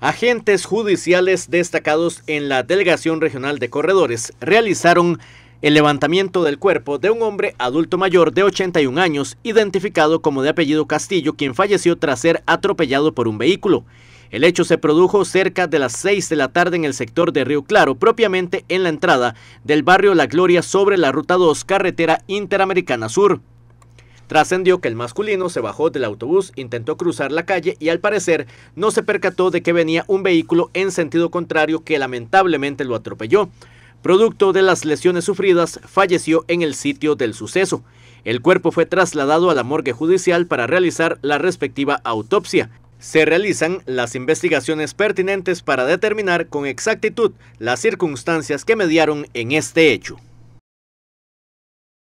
Agentes judiciales destacados en la Delegación Regional de Corredores realizaron el levantamiento del cuerpo de un hombre adulto mayor de 81 años, identificado como de apellido Castillo, quien falleció tras ser atropellado por un vehículo. El hecho se produjo cerca de las 6 de la tarde en el sector de Río Claro, propiamente en la entrada del barrio La Gloria sobre la Ruta 2, carretera Interamericana Sur. Trascendió que el masculino se bajó del autobús, intentó cruzar la calle y al parecer no se percató de que venía un vehículo en sentido contrario que lamentablemente lo atropelló. Producto de las lesiones sufridas, falleció en el sitio del suceso. El cuerpo fue trasladado a la morgue judicial para realizar la respectiva autopsia. Se realizan las investigaciones pertinentes para determinar con exactitud las circunstancias que mediaron en este hecho.